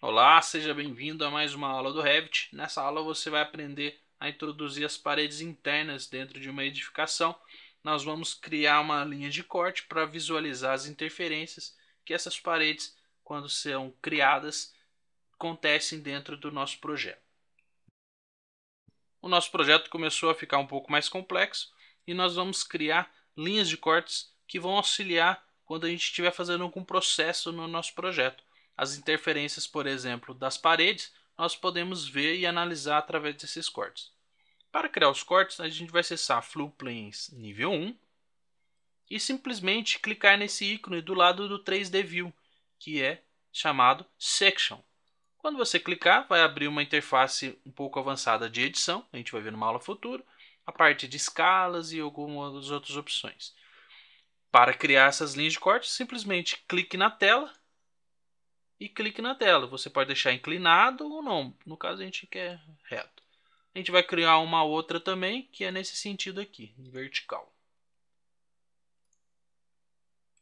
Olá, seja bem-vindo a mais uma aula do Revit. Nessa aula você vai aprender a introduzir as paredes internas dentro de uma edificação. Nós vamos criar uma linha de corte para visualizar as interferências que essas paredes, quando são criadas, acontecem dentro do nosso projeto. O nosso projeto começou a ficar um pouco mais complexo e nós vamos criar linhas de cortes que vão auxiliar quando a gente estiver fazendo algum processo no nosso projeto. As interferências, por exemplo, das paredes, nós podemos ver e analisar através desses cortes. Para criar os cortes, a gente vai acessar Flow Planes nível 1 e simplesmente clicar nesse ícone do lado do 3D View, que é chamado Section. Quando você clicar, vai abrir uma interface um pouco avançada de edição, a gente vai ver numa aula futura, a parte de escalas e algumas outras opções. Para criar essas linhas de corte, simplesmente clique na tela e clique na tela. Você pode deixar inclinado ou não, no caso a gente quer reto. A gente vai criar uma outra também, que é nesse sentido aqui, vertical.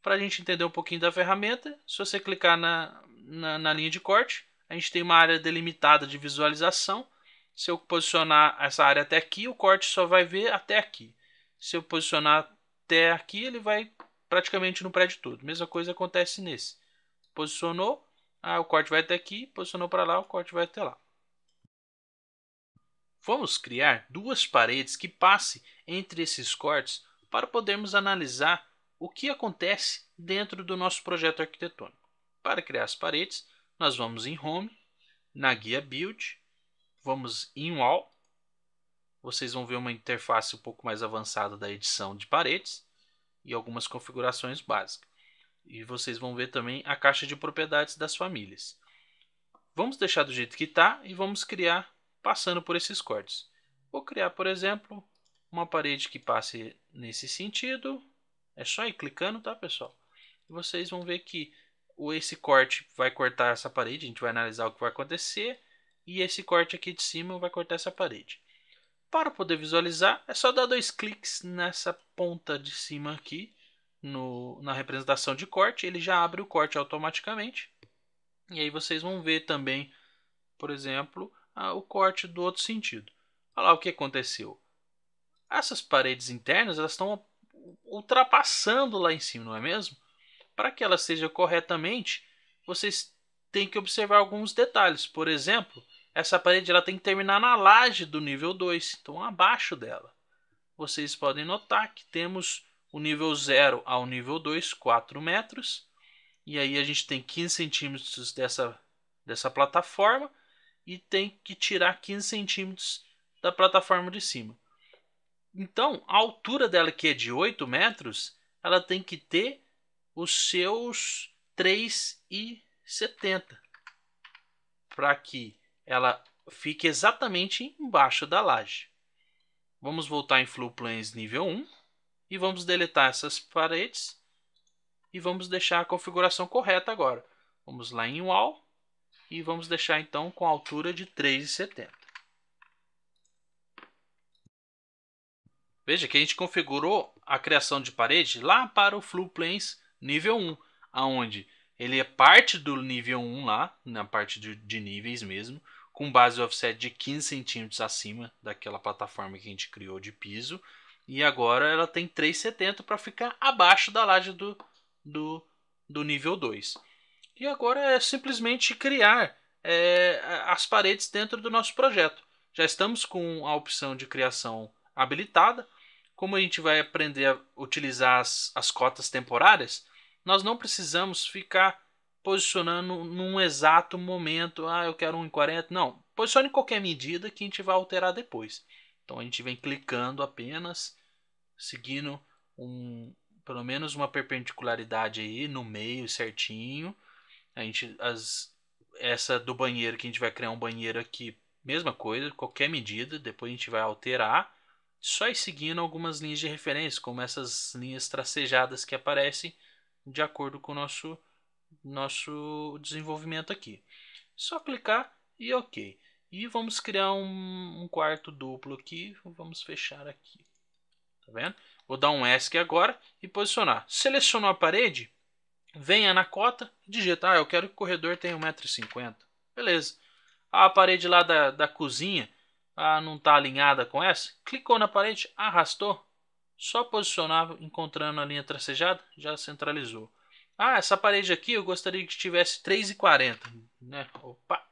Para a gente entender um pouquinho da ferramenta, se você clicar na, na, na linha de corte, a gente tem uma área delimitada de visualização. Se eu posicionar essa área até aqui, o corte só vai ver até aqui. Se eu posicionar até aqui, ele vai praticamente no prédio todo. Mesma coisa acontece nesse. Posicionou, ah, o corte vai até aqui, posicionou para lá, o corte vai até lá. Vamos criar duas paredes que passe entre esses cortes para podermos analisar o que acontece dentro do nosso projeto arquitetônico. Para criar as paredes, nós vamos em Home, na guia Build, vamos em Wall, vocês vão ver uma interface um pouco mais avançada da edição de paredes e algumas configurações básicas. E vocês vão ver também a caixa de propriedades das famílias. Vamos deixar do jeito que está e vamos criar passando por esses cortes. Vou criar, por exemplo, uma parede que passe nesse sentido. É só ir clicando, tá, pessoal? E vocês vão ver que esse corte vai cortar essa parede, a gente vai analisar o que vai acontecer, e esse corte aqui de cima vai cortar essa parede. Para poder visualizar, é só dar dois cliques nessa ponta de cima aqui, no, na representação de corte, ele já abre o corte automaticamente. E aí vocês vão ver também, por exemplo, a, o corte do outro sentido. Olha lá o que aconteceu. Essas paredes internas elas estão ultrapassando lá em cima, não é mesmo? Para que ela seja corretamente, vocês têm que observar alguns detalhes. Por exemplo, essa parede ela tem que terminar na laje do nível 2, então abaixo dela. Vocês podem notar que temos o nível 0 ao nível 2, 4 metros. E aí a gente tem 15 centímetros dessa, dessa plataforma e tem que tirar 15 centímetros da plataforma de cima. Então, a altura dela, que é de 8 metros, ela tem que ter os seus 3,70 para que ela fique exatamente embaixo da laje. Vamos voltar em Plans nível 1 e vamos deletar essas paredes e vamos deixar a configuração correta agora. Vamos lá em Wall e vamos deixar então com a altura de 3,70. Veja que a gente configurou a criação de parede lá para o Flowplanes nível 1, aonde ele é parte do nível 1 lá, na parte de, de níveis mesmo, com base offset de 15 centímetros acima daquela plataforma que a gente criou de piso. E agora ela tem 3,70 para ficar abaixo da laje do, do, do nível 2. E agora é simplesmente criar é, as paredes dentro do nosso projeto. Já estamos com a opção de criação habilitada. Como a gente vai aprender a utilizar as, as cotas temporárias, nós não precisamos ficar posicionando num exato momento, ah, eu quero 1,40. Não, posicione qualquer medida que a gente vai alterar depois. Então a gente vem clicando apenas, seguindo um, pelo menos uma perpendicularidade aí no meio certinho. A gente, as, essa do banheiro que a gente vai criar um banheiro aqui, mesma coisa, qualquer medida, depois a gente vai alterar. Só ir seguindo algumas linhas de referência, como essas linhas tracejadas que aparecem de acordo com o nosso, nosso desenvolvimento aqui. Só clicar e OK. E vamos criar um, um quarto duplo aqui. Vamos fechar aqui. Tá vendo? Vou dar um ESC agora e posicionar. Selecionou a parede, venha na cota e digita. Ah, eu quero que o corredor tenha 1,50m. Beleza. Ah, a parede lá da, da cozinha ah, não está alinhada com essa. Clicou na parede, arrastou, só posicionar encontrando a linha tracejada, já centralizou. Ah, essa parede aqui eu gostaria que tivesse 3,40, né? Opa!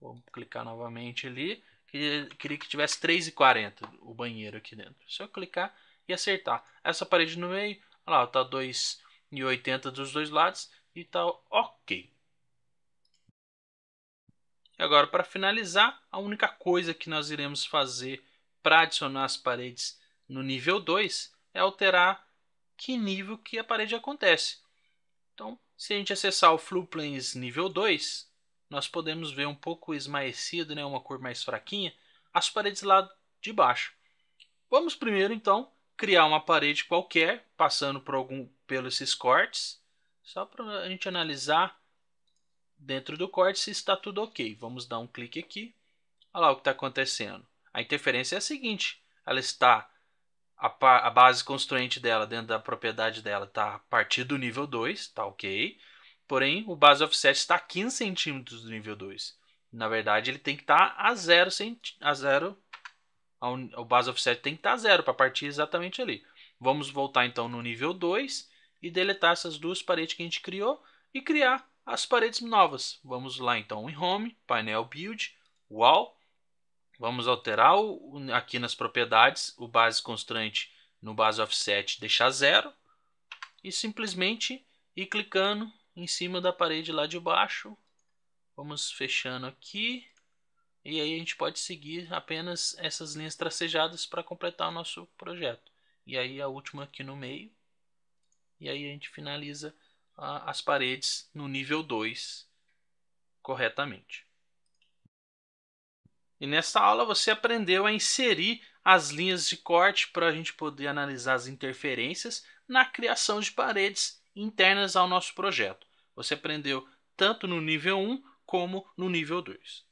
Vou clicar novamente ali. Queria, queria que tivesse 3,40 o banheiro aqui dentro. Se eu clicar e acertar. Essa parede no meio, olha lá, tá 2,80 dos dois lados e está ok. E agora, para finalizar, a única coisa que nós iremos fazer para adicionar as paredes no nível 2 é alterar que nível que a parede acontece. Então, se a gente acessar o Fluplanes nível 2, nós podemos ver um pouco esmaecido, né, uma cor mais fraquinha, as paredes lá de baixo. Vamos primeiro, então, criar uma parede qualquer, passando por algum, pelos esses cortes, só para a gente analisar dentro do corte se está tudo ok. Vamos dar um clique aqui, olha lá o que está acontecendo. A interferência é a seguinte, ela está a, a base construente dela dentro da propriedade dela está a partir do nível 2, tá ok. Porém, o base offset está a 15 centímetros do nível 2. Na verdade, ele tem que estar tá a 0 a zero, o base offset tem que estar tá a zero tá para partir exatamente ali. Vamos voltar então no nível 2 e deletar essas duas paredes que a gente criou e criar as paredes novas. Vamos lá então em Home, painel Build, Wall, Vamos alterar o, aqui nas propriedades o base constante no base offset deixar zero e simplesmente ir clicando em cima da parede lá de baixo. Vamos fechando aqui e aí a gente pode seguir apenas essas linhas tracejadas para completar o nosso projeto. E aí a última aqui no meio e aí a gente finaliza a, as paredes no nível 2 corretamente. E nessa aula você aprendeu a inserir as linhas de corte para a gente poder analisar as interferências na criação de paredes internas ao nosso projeto. Você aprendeu tanto no nível 1 como no nível 2.